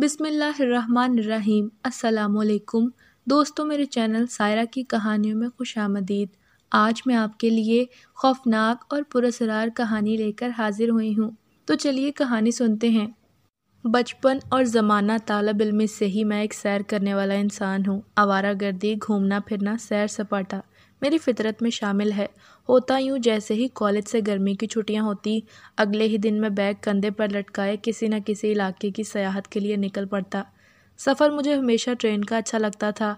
बिसमीम् अल्लाम दोस्तों मेरे चैनल सायरा की कहानियों में खुश आमदीद आज मैं आपके लिए खौफनाक और पुरसरार कहानी लेकर हाजिर हुई हूँ तो चलिए कहानी सुनते हैं बचपन और ज़माना तालब इलम से ही मैं एक सैर करने वाला इंसान हूँ आवारा गर्दी घूमना फिरना सैर सपाटा मेरी फ़ितरत में शामिल है होता यूँ जैसे ही कॉलेज से गर्मी की छुट्टियाँ होती अगले ही दिन मैं बैग कंधे पर लटकाए किसी न किसी इलाके की सयाहत के लिए निकल पड़ता सफ़र मुझे हमेशा ट्रेन का अच्छा लगता था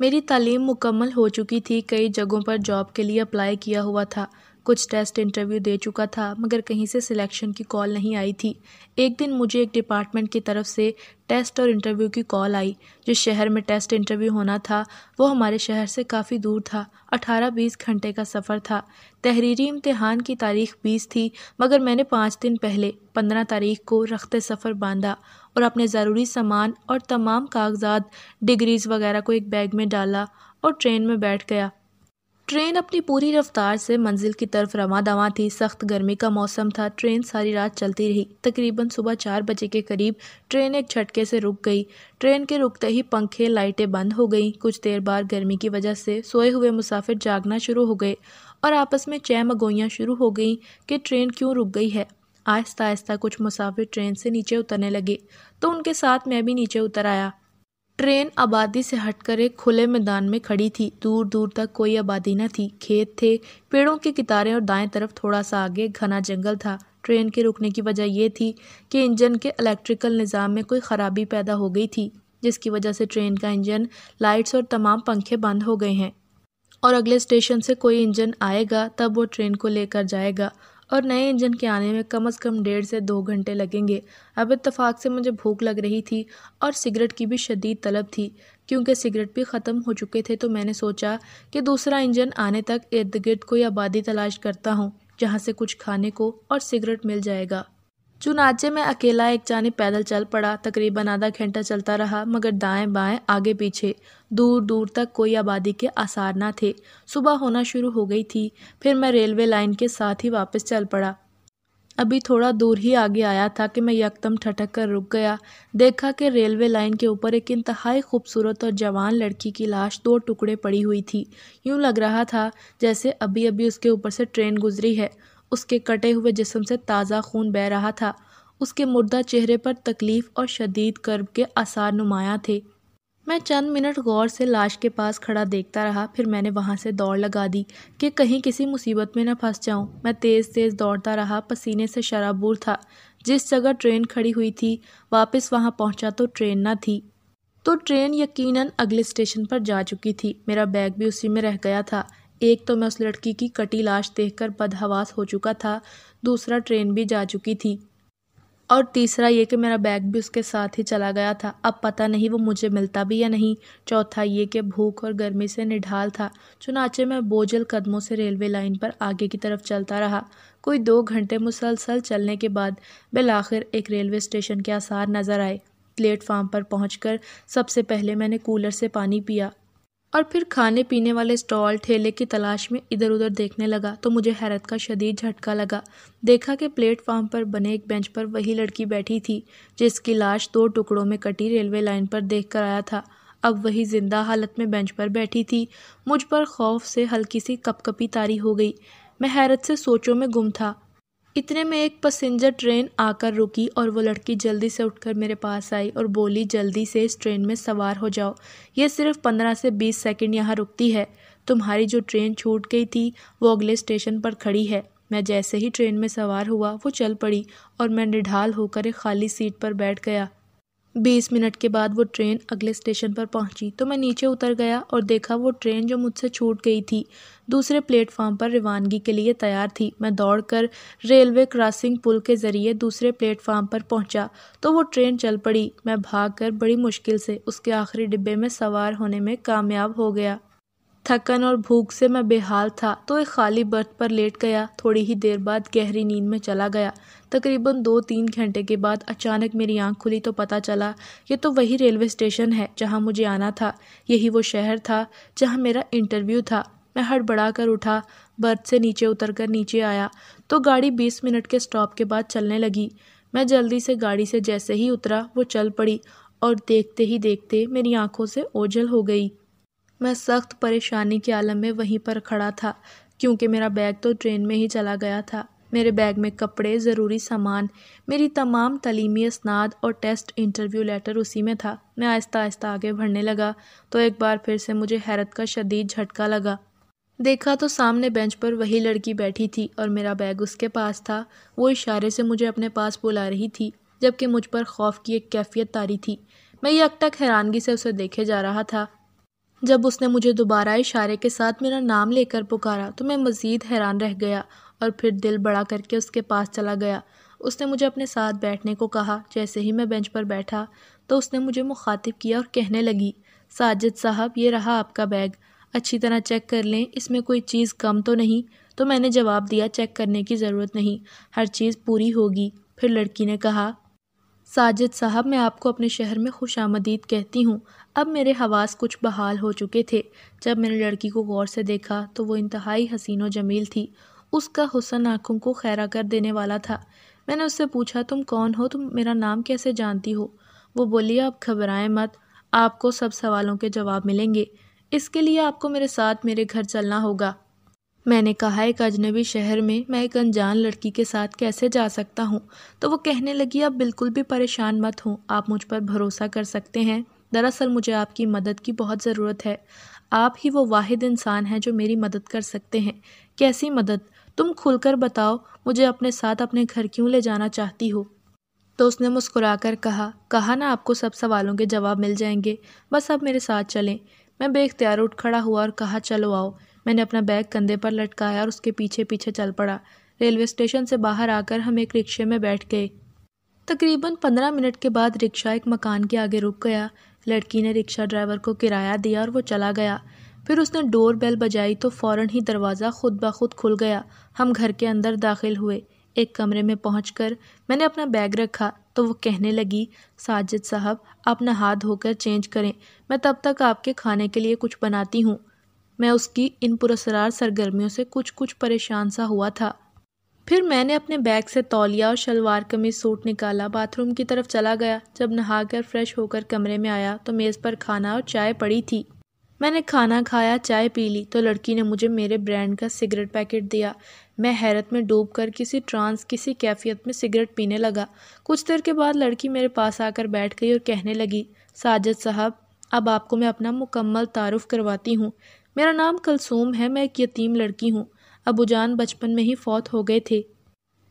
मेरी तालीम मुकम्मल हो चुकी थी कई जगहों पर जॉब के लिए अप्लाई किया हुआ था कुछ टेस्ट इंटरव्यू दे चुका था मगर कहीं से सिलेक्शन की कॉल नहीं आई थी एक दिन मुझे एक डिपार्टमेंट की तरफ से टेस्ट और इंटरव्यू की कॉल आई जिस शहर में टेस्ट इंटरव्यू होना था वो हमारे शहर से काफ़ी दूर था 18-20 घंटे का सफ़र था तहरीरी इम्तहान की तारीख 20 थी मगर मैंने पाँच दिन पहले 15 तारीख को रखते सफ़र बांधा और अपने ज़रूरी सामान और तमाम कागजात डिग्रीज़ वगैरह को एक बैग में डाला और ट्रेन में बैठ गया ट्रेन अपनी पूरी रफ्तार से मंजिल की तरफ रवा दवा थी सख्त गर्मी का मौसम था ट्रेन सारी रात चलती रही तकरीबन सुबह चार बजे के करीब ट्रेन एक झटके से रुक गई ट्रेन के रुकते ही पंखे लाइटें बंद हो गईं कुछ देर बाद गर्मी की वजह से सोए हुए मुसाफिर जागना शुरू हो गए और आपस में चय मगोइयाँ शुरू हो गईं कि ट्रेन क्यों रुक गई है आहिस्ता आहिस्ता कुछ मुसाफिर ट्रेन से नीचे उतरने लगे तो उनके साथ मैं भी नीचे उतर आया ट्रेन आबादी से हटकर एक खुले मैदान में खड़ी थी दूर दूर तक कोई आबादी न थी खेत थे पेड़ों के कितारे और दाएं तरफ थोड़ा सा आगे घना जंगल था ट्रेन के रुकने की वजह यह थी कि इंजन के इलेक्ट्रिकल निज़ाम में कोई ख़राबी पैदा हो गई थी जिसकी वजह से ट्रेन का इंजन लाइट्स और तमाम पंखे बंद हो गए हैं और अगले स्टेशन से कोई इंजन आएगा तब वो ट्रेन को लेकर जाएगा और नए इंजन के आने में कम से कम डेढ़ से दो घंटे लगेंगे अब इतफाक से मुझे भूख लग रही थी और सिगरेट की भी शदीद तलब थी क्योंकि सिगरेट भी ख़त्म हो चुके थे तो मैंने सोचा कि दूसरा इंजन आने तक इर्द गिर्द कोई आबादी तलाश करता हूँ जहाँ से कुछ खाने को और सिगरेट मिल जाएगा चुनाचे में अकेला एक जानी पैदल चल पड़ा तकरीबन आधा घंटा चलता रहा मगर दाएं बाएं आगे पीछे दूर दूर तक कोई आबादी के आसार ना थे सुबह होना शुरू हो गई थी फिर मैं रेलवे लाइन के साथ ही वापस चल पड़ा अभी थोड़ा दूर ही आगे आया था कि मैं यकदम ठटक कर रुक गया देखा कि रेलवे लाइन के ऊपर एक इंतहाई खूबसूरत और जवान लड़की की लाश दो टुकड़े पड़ी हुई थी यूं लग रहा था जैसे अभी अभी उसके ऊपर से ट्रेन गुजरी है उसके कटे हुए जिसम से ताज़ा खून बह रहा था उसके मुर्दा चेहरे पर तकलीफ़ और शदीद कर्ब के आसार नुमाया थे मैं चंद मिनट गौर से लाश के पास खड़ा देखता रहा फिर मैंने वहाँ से दौड़ लगा दी कि कहीं किसी मुसीबत में न फंस जाऊँ मैं तेज़ तेज़ दौड़ता रहा पसीने से शराबूर था जिस जगह ट्रेन खड़ी हुई थी वापस वहाँ पहुँचा तो ट्रेन न थी तो ट्रेन यकीनन अगले स्टेशन पर जा चुकी थी मेरा बैग भी उसी में रह गया था एक तो मैं उस लड़की की कटी लाश देखकर बदहवास हो चुका था दूसरा ट्रेन भी जा चुकी थी और तीसरा ये कि मेरा बैग भी उसके साथ ही चला गया था अब पता नहीं वो मुझे मिलता भी या नहीं चौथा ये कि भूख और गर्मी से निढाल था चुनाचे मैं बोझल कदमों से रेलवे लाइन पर आगे की तरफ चलता रहा कोई दो घंटे मुसलसल चलने के बाद बिलाखिर एक रेलवे स्टेशन के आसार नज़र आए प्लेटफार्म पर पहुंचकर सबसे पहले मैंने कूलर से पानी पिया और फिर खाने पीने वाले स्टॉल ठेले की तलाश में इधर उधर देखने लगा तो मुझे हैरत का शदीद झटका लगा देखा कि प्लेटफार्म पर बने एक बेंच पर वही लड़की बैठी थी जिसकी लाश दो टुकड़ों में कटी रेलवे लाइन पर देख कर आया था अब वही जिंदा हालत में बेंच पर बैठी थी मुझ पर खौफ से हल्की सी कपकपी तारी हो गई मैं हैरत से सोचों में गुम था इतने में एक पसेंजर ट्रेन आकर रुकी और वो लड़की जल्दी से उठकर मेरे पास आई और बोली जल्दी से इस ट्रेन में सवार हो जाओ ये सिर्फ पंद्रह से बीस सेकंड यहाँ रुकती है तुम्हारी जो ट्रेन छूट गई थी वो अगले स्टेशन पर खड़ी है मैं जैसे ही ट्रेन में सवार हुआ वो चल पड़ी और मैं निढाल होकर एक खाली सीट पर बैठ गया बीस मिनट के बाद वो ट्रेन अगले स्टेशन पर पहुंची तो मैं नीचे उतर गया और देखा वो ट्रेन जो मुझसे छूट गई थी दूसरे प्लेटफार्म पर रवानगी के लिए तैयार थी मैं दौड़कर रेलवे क्रॉसिंग पुल के ज़रिए दूसरे प्लेटफार्म पर पहुंचा तो वो ट्रेन चल पड़ी मैं भागकर बड़ी मुश्किल से उसके आखिरी डिब्बे में सवार होने में कामयाब हो गया थकन और भूख से मैं बेहाल था तो एक खाली बर्थ पर लेट गया थोड़ी ही देर बाद गहरी नींद में चला गया तकरीबन दो तीन घंटे के बाद अचानक मेरी आंख खुली तो पता चला ये तो वही रेलवे स्टेशन है जहाँ मुझे आना था यही वो शहर था जहाँ मेरा इंटरव्यू था मैं हड़बड़ा कर उठा बर्थ से नीचे उतर कर नीचे आया तो गाड़ी बीस मिनट के स्टॉप के बाद चलने लगी मैं जल्दी से गाड़ी से जैसे ही उतरा वो चल पड़ी और देखते ही देखते मेरी आंखों से ओझल हो गई मैं सख्त परेशानी के आलम में वहीं पर खड़ा था क्योंकि मेरा बैग तो ट्रेन में ही चला गया था मेरे बैग में कपड़े ज़रूरी सामान मेरी तमाम तलीमी इसनाद और टेस्ट इंटरव्यू लेटर उसी में था मैं आहिस्ता आहिस्ता आगे बढ़ने लगा तो एक बार फिर से मुझे हैरत का शदीद झटका लगा देखा तो सामने बेंच पर वही लड़की बैठी थी और मेरा बैग उसके पास था वो इशारे से मुझे अपने पास बुला रही थी जबकि मुझ पर खौफ की एक कैफियत तारी थी मैं यकटक तक हैरानगी से उसे देखे जा रहा था जब उसने मुझे दोबारा इशारे के साथ मेरा नाम लेकर पुकारा तो मैं मज़ीद हैरान रह गया और फिर दिल बड़ा करके उसके पास चला गया उसने मुझे अपने साथ बैठने को कहा जैसे ही मैं बेंच पर बैठा तो उसने मुझे मुखातिब किया और कहने लगी साजिद साहब ये रहा आपका बैग अच्छी तरह चेक कर लें इसमें कोई चीज़ कम तो नहीं तो मैंने जवाब दिया चेक करने की ज़रूरत नहीं हर चीज़ पूरी होगी फिर लड़की ने कहा साजिद साहब मैं आपको अपने शहर में खुश आमदीद कहती हूँ अब मेरे हवास कुछ बहाल हो चुके थे जब मैंने लड़की को गौर से देखा तो वो इंतहाई हसीन जमील थी उसका हुसन आँखों को खैरा कर देने वाला था मैंने उससे पूछा तुम कौन हो तुम मेरा नाम कैसे जानती हो वो बोली आप घबराएं मत आपको सब सवालों के जवाब मिलेंगे इसके लिए आपको मेरे साथ मेरे घर चलना होगा मैंने कहा एक अजनबी शहर में मैं एक अनजान लड़की के साथ कैसे जा सकता हूँ तो वो कहने लगी आप बिल्कुल भी परेशान मत हों आप मुझ पर भरोसा कर सकते हैं दरअसल मुझे आपकी मदद की बहुत ज़रूरत है आप ही वो वाहिद इंसान हैं जो मेरी मदद कर सकते हैं कैसी मदद तुम खुलकर बताओ मुझे अपने साथ अपने घर क्यों ले जाना चाहती हो तो उसने मुस्कुराकर कहा कहा ना आपको सब सवालों के जवाब मिल जाएंगे बस आप मेरे साथ चलें मैं बेख्तियार उठ खड़ा हुआ और कहा चलो आओ मैंने अपना बैग कंधे पर लटकाया और उसके पीछे पीछे चल पड़ा रेलवे स्टेशन से बाहर आकर हम एक रिक्शे में बैठ गए तकरीबन पंद्रह मिनट के बाद रिक्शा एक मकान के आगे रुक गया लड़की ने रिक्शा ड्राइवर को किराया दिया और वो चला गया फिर उसने डोर बेल बजाई तो फ़ौर ही दरवाज़ा खुद ब खुद खुल गया हम घर के अंदर दाखिल हुए एक कमरे में पहुँच मैंने अपना बैग रखा तो वो कहने लगी साजिद साहब आप नहा धोकर चेंज करें मैं तब तक आपके खाने के लिए कुछ बनाती हूँ मैं उसकी इन पुरसरार सरगर्मियों से कुछ कुछ परेशान सा हुआ था फिर मैंने अपने बैग से तौलिया और शलवार कमीज सूट निकाला बाथरूम की तरफ चला गया जब नहाकर फ्रेश होकर कमरे में आया तो मेज़ पर खाना और चाय पड़ी थी मैंने खाना खाया चाय पी ली तो लड़की ने मुझे मेरे ब्रांड का सिगरेट पैकेट दिया मैं हैरत में डूब कर किसी ट्रांस किसी कैफियत में सिगरेट पीने लगा कुछ देर के बाद लड़की मेरे पास आकर बैठ गई और कहने लगी साजिद साहब अब आपको मैं अपना मुकम्मल तारुफ करवाती हूँ मेरा नाम कलसूम है मैं एक यतीम लड़की हूँ जान बचपन में ही फौत हो गए थे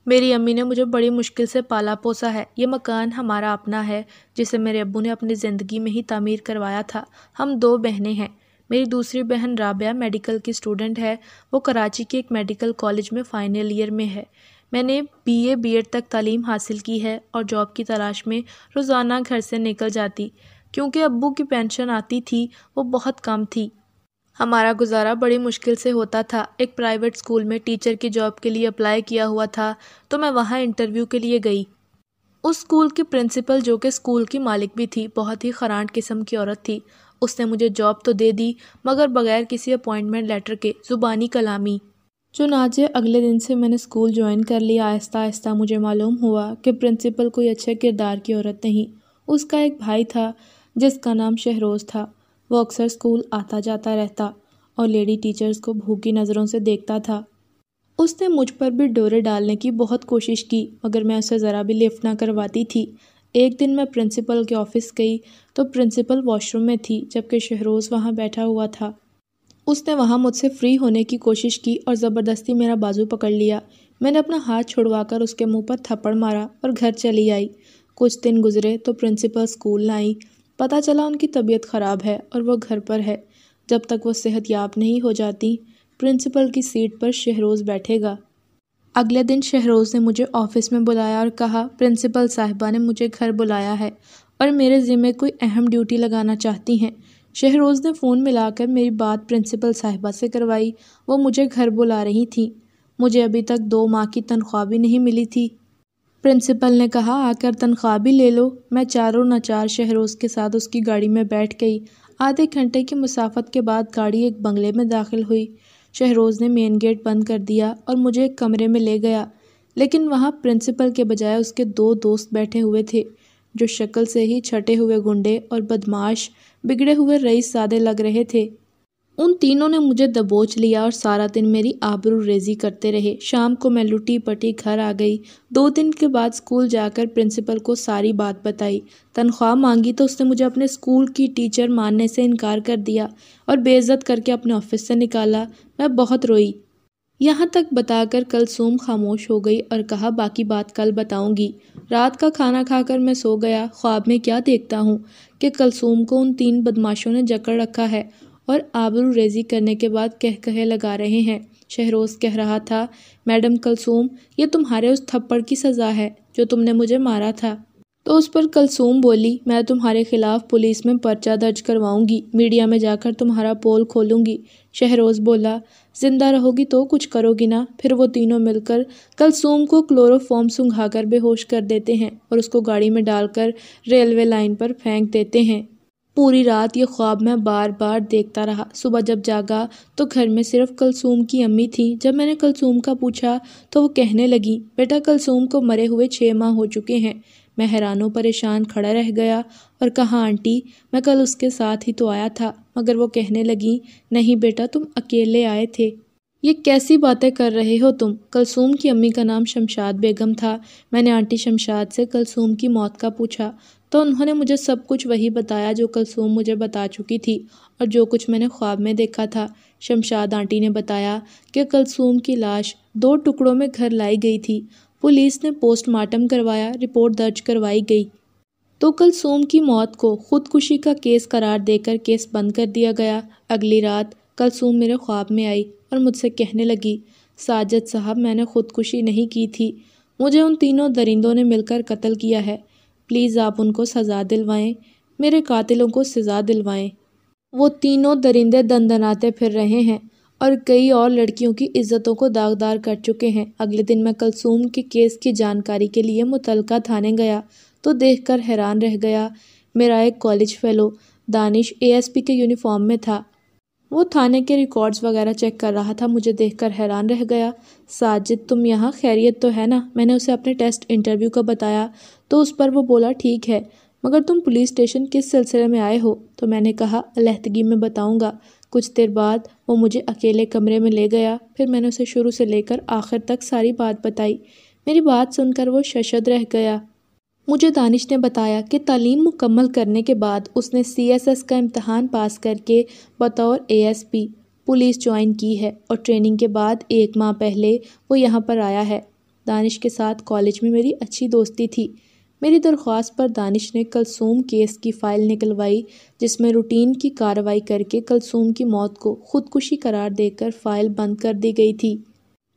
मेरी अम्मी ने मुझे बड़ी मुश्किल से पाला पोसा है ये मकान हमारा अपना है जिसे मेरे अबू ने अपनी ज़िंदगी में ही तामीर करवाया था हम दो बहनें हैं मेरी दूसरी बहन राबिया मेडिकल की स्टूडेंट है वो कराची के एक मेडिकल कॉलेज में फ़ाइनल ईयर में है मैंने बीए बीएड तक तालीम हासिल की है और जॉब की तलाश में रोज़ाना घर से निकल जाती क्योंकि अबू की पेंशन आती थी वो बहुत कम थी हमारा गुजारा बड़ी मुश्किल से होता था एक प्राइवेट स्कूल में टीचर की जॉब के लिए अप्लाई किया हुआ था तो मैं वहाँ इंटरव्यू के लिए गई उस स्कूल की प्रिंसिपल जो कि स्कूल की मालिक भी थी बहुत ही खरांट किस्म की औरत थी उसने मुझे जॉब तो दे दी मगर बगैर किसी अपॉइंटमेंट लेटर के ज़ुबानी कलामी चुनाचे अगले दिन से मैंने स्कूल ज्वाइन कर लिया आहिस्ता आहिस्ता मुझे मालूम हुआ कि प्रिंसिपल कोई अच्छे किरदार की औरत नहीं उसका एक भाई था जिसका नाम शहरोज़ था वो अक्सर स्कूल आता जाता रहता और लेडी टीचर्स को भूखी नज़रों से देखता था उसने मुझ पर भी डोरे डालने की बहुत कोशिश की मगर मैं उसे ज़रा भी लिफ्ट ना करवाती थी एक दिन मैं प्रिंसिपल के ऑफ़िस गई तो प्रिंसिपल वॉशरूम में थी जबकि शहरोज़ वहाँ बैठा हुआ था उसने वहाँ मुझसे फ्री होने की कोशिश की और ज़बरदस्ती मेरा बाजू पकड़ लिया मैंने अपना हाथ छुड़वाकर उसके मुंह पर थप्पड़ मारा और घर चली आई कुछ दिन गुजरे तो प्रिंसिपल स्कूल न आई पता चला उनकी तबीयत ख़राब है और वह घर पर है जब तक वह सेहत याब नहीं हो जाती प्रिंसिपल की सीट पर शहरोज़ बैठेगा अगले दिन शहरोज़ ने मुझे ऑफ़िस में बुलाया और कहा प्रिंसिपल साहबा ने मुझे घर बुलाया है और मेरे ज़िम्मे कोई अहम ड्यूटी लगाना चाहती हैं शहरोज़ ने फ़ोन मिलाकर मेरी बात प्रिंसिपल साहिबा से करवाई वो मुझे घर बुला रही थी मुझे अभी तक दो माह की तनख्वाह भी नहीं मिली थी प्रिंसिपल ने कहा आकर तनख्वाह भी ले लो मैं चारों नाचार शहरोज़ के साथ उसकी गाड़ी में बैठ गई आधे घंटे की मुसाफत के बाद गाड़ी एक बंगले में दाखिल हुई शहरोज़ ने मेन गेट बंद कर दिया और मुझे एक कमरे में ले गया लेकिन वहाँ प्रिंसिपल के बजाय उसके दो दोस्त बैठे हुए थे जो शक्ल से ही छटे हुए गुंडे और बदमाश बिगड़े हुए रईस सादे लग रहे थे उन तीनों ने मुझे दबोच लिया और सारा दिन मेरी आबरू रेजी करते रहे शाम को मैं लुटी पटी घर आ गई दो दिन के बाद स्कूल जाकर प्रिंसिपल को सारी बात बताई तनख्वाह मांगी तो उसने मुझे अपने स्कूल की टीचर मानने से इनकार कर दिया और बेइज्जत करके अपने ऑफिस से निकाला मैं बहुत रोई यहाँ तक बताकर कल सोम खामोश हो गई और कहा बाकी बात कल बताऊंगी रात का खाना खाकर मैं सो गया ख्वाब में क्या देखता हूँ कि कलसूम को उन तीन बदमाशों ने जकड़ रखा है और आबरू रेजी करने के बाद कह कहे लगा रहे हैं शहरोज कह रहा था मैडम कलसूम ये तुम्हारे उस थप्पड़ की सज़ा है जो तुमने मुझे मारा था तो उस पर कलसूम बोली मैं तुम्हारे खिलाफ पुलिस में पर्चा दर्ज करवाऊंगी मीडिया में जाकर तुम्हारा पोल खोलूंगी शहरोज बोला जिंदा रहोगी तो कुछ करोगी ना फिर वो तीनों मिलकर कलसूम को क्लोरोफॉर्म सुंघाकर बेहोश कर देते हैं और उसको गाड़ी में डालकर रेलवे लाइन पर फेंक देते हैं पूरी रात ये ख्वाब मैं बार बार देखता रहा सुबह जब जागा तो घर में सिर्फ कलसूम की अम्मी थी जब मैंने कलसूम का पूछा तो वो कहने लगी बेटा कलसूम को मरे हुए छः माह हो चुके हैं मैं हैरानों परेशान खड़ा रह गया और कहा आंटी मैं कल उसके साथ ही तो आया था मगर वो कहने लगी नहीं बेटा तुम अकेले आए थे ये कैसी बातें कर रहे हो तुम कलसूम की अम्मी का नाम शमशाद बेगम था मैंने आंटी शमशाद से कलसूम की मौत का पूछा तो उन्होंने मुझे सब कुछ वही बताया जो कलसूम मुझे बता चुकी थी और जो कुछ मैंने ख्वाब में देखा था शमशाद आंटी ने बताया कि कलसूम की लाश दो टुकड़ों में घर लाई गई थी पुलिस ने पोस्टमार्टम करवाया रिपोर्ट दर्ज करवाई गई तो कलसूम की मौत को खुदकुशी का केस करार देकर केस बंद कर दिया गया अगली रात कलसूम मेरे ख्वाब में आई और मुझसे कहने लगी साजद साहब मैंने खुदकुशी नहीं की थी मुझे उन तीनों दरिंदों ने मिलकर कत्ल किया है प्लीज़ आप उनको सज़ा दिलवाएं मेरे कातिलों को सज़ा दिलवाएं वो तीनों दरिंदे दंदनाते फिर रहे हैं और कई और लड़कियों की इज़्ज़तों को दागदार कर चुके हैं अगले दिन मैं कलसूम के केस की जानकारी के लिए मुतल थाने गया तो देख कर हैरान रह गया मेरा एक कॉलेज फ़ेलो दानिश एएसपी के यूनिफॉर्म में था वो थाने के रिकॉर्ड्स वगैरह चेक कर रहा था मुझे देखकर हैरान रह गया साजिद तुम यहाँ खैरियत तो है ना मैंने उसे अपने टेस्ट इंटरव्यू का बताया तो उस पर वो बोला ठीक है मगर तुम पुलिस स्टेशन किस सिलसिले में आए हो तो मैंने कहा अलहदगी में बताऊँगा कुछ देर बाद वो मुझे अकेले कमरे में ले गया फिर मैंने उसे शुरू से लेकर आखिर तक सारी बात बताई मेरी बात सुनकर वो शशद रह गया मुझे दानिश ने बताया कि तालीम मुकम्मल करने के बाद उसने सीएसएस का इम्तहान पास करके बतौर एएसपी पुलिस ज्वाइन की है और ट्रेनिंग के बाद एक माह पहले वो यहाँ पर आया है दानिश के साथ कॉलेज में मेरी अच्छी दोस्ती थी मेरी दरख्वास्त पर दानिश ने कलसूम केस की फ़ाइल निकलवाई जिसमें रूटीन की कार्रवाई करके कलसूम की मौत को खुदकुशी करार देकर फ़ाइल बंद कर दी गई थी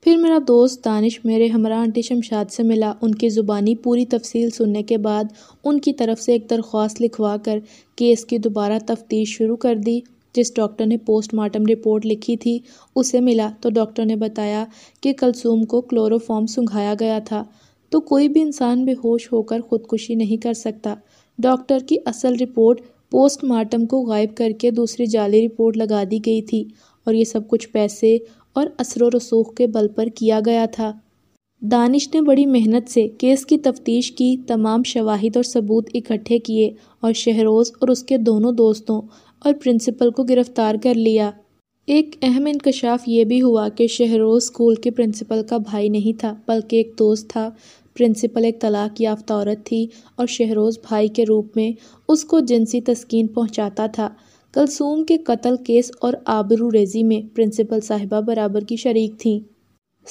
फिर मेरा दोस्त दानिश मेरे हमरा आंटी शमशाद से मिला उनकी ज़ुबानी पूरी तफसील सुनने के बाद उनकी तरफ से एक दरख्वास्त लिखवा कर केस की दोबारा तफ्तीश शुरू कर दी जिस डॉक्टर ने पोस्टमार्टम रिपोर्ट लिखी थी उसे मिला तो डॉक्टर ने बताया कि कलसूम को क्लोरोफॉर्म सुंघाया गया था तो कोई भी इंसान बेहोश होकर ख़ुदकुशी नहीं कर सकता डॉक्टर की असल रिपोर्ट पोस्टमार्टम को गायब करके दूसरी जाली रिपोर्ट लगा दी गई थी और ये सब कुछ पैसे और असर रसूख के बल पर किया गया था दानिश ने बड़ी मेहनत से केस की तफ्तीश की तमाम शवाहिद और सबूत इकट्ठे किए और शहरोज़ और उसके दोनों दोस्तों और प्रिंसिपल को गिरफ़्तार कर लिया एक अहम इंकशाफ ये भी हुआ कि शहरोज़ स्कूल के प्रिंसिपल का भाई नहीं था बल्कि एक दोस्त था प्रिंसिपल एक तलाक याफ्ता औरत थी और शहरोज़ भाई के रूप में उसको जिनसी तस्किन पहुँचाता था कलसूम के कत्ल केस और आबरू रेजी में प्रिंसिपल साहिबा बराबर की शरीक थीं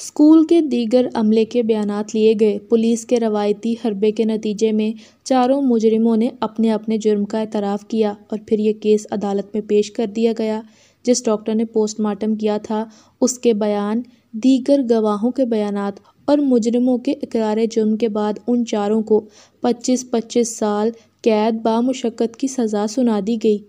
स्कूल के दीगर अमले के बयान लिए गए पुलिस के रवायती हरबे के नतीजे में चारों मुजरिमों ने अपने अपने जुर्म का एतराफ़ किया और फिर यह केस अदालत में पेश कर दिया गया जिस डॉक्टर ने पोस्टमार्टम किया था उसके बयान दीगर गवाहों के बयान और मुजरमों के इकरार जुर्म के बाद उन चारों को 25-25 साल कैद बामशक्क़त की सज़ा सुना दी गई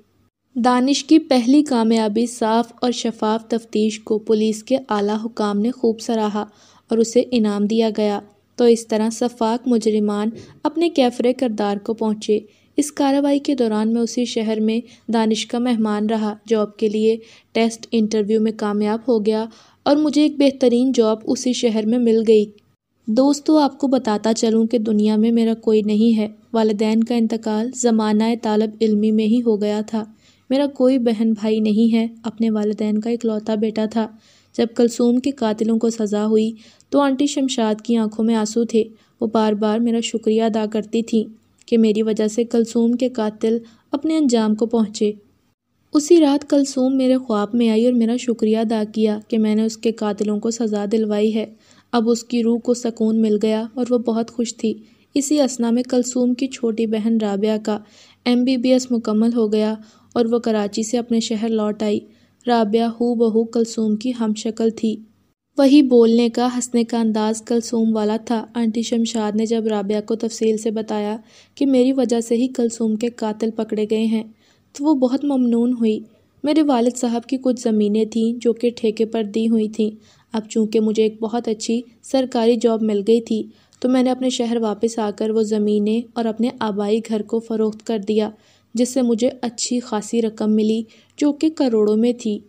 दानिश की पहली कामयाबी साफ़ और शफाफ तफ्तीश को पुलिस के आला हुकाम ने खूब सराहा और उसे इनाम दिया गया तो इस तरह सफाक मुजरिमान अपने कैफरे करदार को पहुँचे इस कार्रवाई के दौरान मैं उसी शहर में दानिश का मेहमान रहा जॉब के लिए टेस्ट इंटरव्यू में कामयाब हो गया और मुझे एक बेहतरीन जॉब उसी शहर में मिल गई दोस्तों आपको बताता चलूँ कि दुनिया में मेरा कोई नहीं है वालदेन का इंतकाल ज़माना तालब इल्मी में ही हो गया था मेरा कोई बहन भाई नहीं है अपने वालदेन का इकलौता बेटा था जब कलसूम के कातिलों को सज़ा हुई तो आंटी शमशाद की आंखों में आंसू थे वो बार बार मेरा शुक्रिया अदा करती थी कि मेरी वजह से कलसूम के कातिल अपने अंजाम को पहुँचे उसी रात कलसूम मेरे ख्वाब में आई और मेरा शुक्रिया अदा किया कि मैंने उसके कातिलों को सज़ा दिलवाई है अब उसकी रूह को सकून मिल गया और वह बहुत खुश थी इसी असना में कलसूम की छोटी बहन राबिया का एम बी बी एस मुकम्मल हो गया और वह कराची से अपने शहर लौट आई राबिया हु बहू कलसूम की हम शक्ल थी वही बोलने का हंसने का अंदाज़ कलसूम वाला था आंटी शमशाद ने जब राबिया को तफसील से बताया कि मेरी वजह से ही कलसूम के कातिल पकड़े गए हैं तो वो बहुत ममनून हुई मेरे वालिद साहब की कुछ ज़मीनें थीं जो कि ठेके पर दी हुई थीं अब चूंकि मुझे एक बहुत अच्छी सरकारी जॉब मिल गई थी तो मैंने अपने शहर वापस आकर वो ज़मीनें और अपने आबाई घर को फ़रोख्त कर दिया जिससे मुझे अच्छी खासी रकम मिली जो कि करोड़ों में थी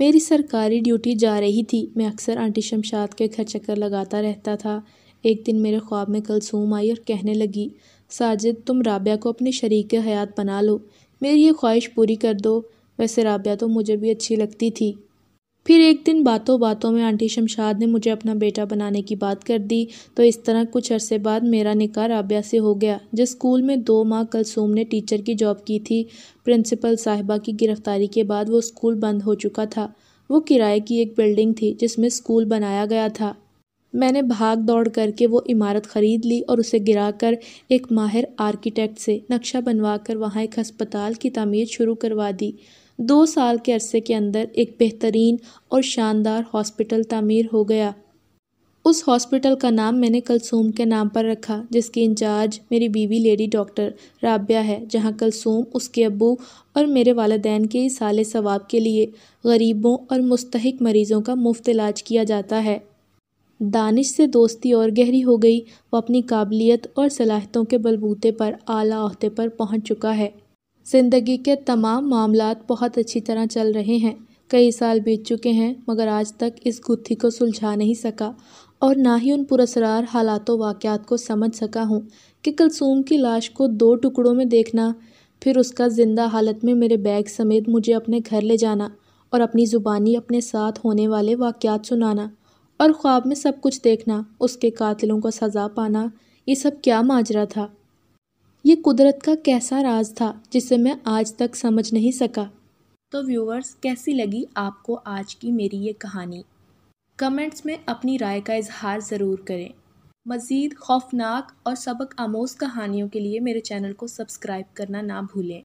मेरी सरकारी ड्यूटी जा रही थी मैं अक्सर आंटी शमशाद के घर चक्कर लगाता रहता था एक दिन मेरे ख्वाब में कलसूम आई और कहने लगी साजिद तुम राबिया को अपनी शरीक हयात बना लो मेरी ये ख्वाहिश पूरी कर दो वैसे राबिया तो मुझे भी अच्छी लगती थी फिर एक दिन बातों बातों में आंटी शमशाद ने मुझे अपना बेटा बनाने की बात कर दी तो इस तरह कुछ अरसे बाद मेरा निकाह राबिया से हो गया जिस स्कूल में दो माह कलसूम ने टीचर की जॉब की थी प्रिंसिपल साहिबा की गिरफ्तारी के बाद वो स्कूल बंद हो चुका था वो किराए की एक बिल्डिंग थी जिसमें स्कूल बनाया गया था मैंने भाग दौड़ करके वो इमारत ख़रीद ली और उसे गिरा कर एक माहिर आर्किटेक्ट से नक्शा बनवा कर वहाँ एक हस्पताल की तमीर शुरू करवा दी दो साल के अरसे के अंदर एक बेहतरीन और शानदार हॉस्पिटल तामीर हो गया उस हॉस्पिटल का नाम मैंने कलसूम के नाम पर रखा जिसकी इंचार्ज मेरी बीवी लेडी डॉक्टर राबिया है जहाँ कलसूम उसके अबू और मेरे वालदेन के साल सवाब के लिए गरीबों और मुस्तक मरीज़ों का मुफ्त इलाज किया जाता है दानिश से दोस्ती और गहरी हो गई वो अपनी काबिलियत और सलाहितों के बलबूते पर आला अहदे पर पहुंच चुका है ज़िंदगी के तमाम मामला बहुत अच्छी तरह चल रहे हैं कई साल बीत चुके हैं मगर आज तक इस गुत्थी को सुलझा नहीं सका और ना ही उन पुरसरार हालातों वाक़ात को समझ सका हूँ कि कलसूम की लाश को दो टुकड़ों में देखना फिर उसका ज़िंदा हालत में मेरे बैग समेत मुझे अपने घर ले जाना और अपनी ज़ुबानी अपने साथ होने वाले वाक़ात सुनाना और ख्वाब में सब कुछ देखना उसके कातिलों को सज़ा पाना ये सब क्या माजरा था ये कुदरत का कैसा राज था जिसे मैं आज तक समझ नहीं सका तो व्यूअर्स कैसी लगी आपको आज की मेरी ये कहानी कमेंट्स में अपनी राय का इजहार ज़रूर करें मज़ीद खौफनाक और सबक आमोज कहानियों के लिए मेरे चैनल को सब्सक्राइब करना ना भूलें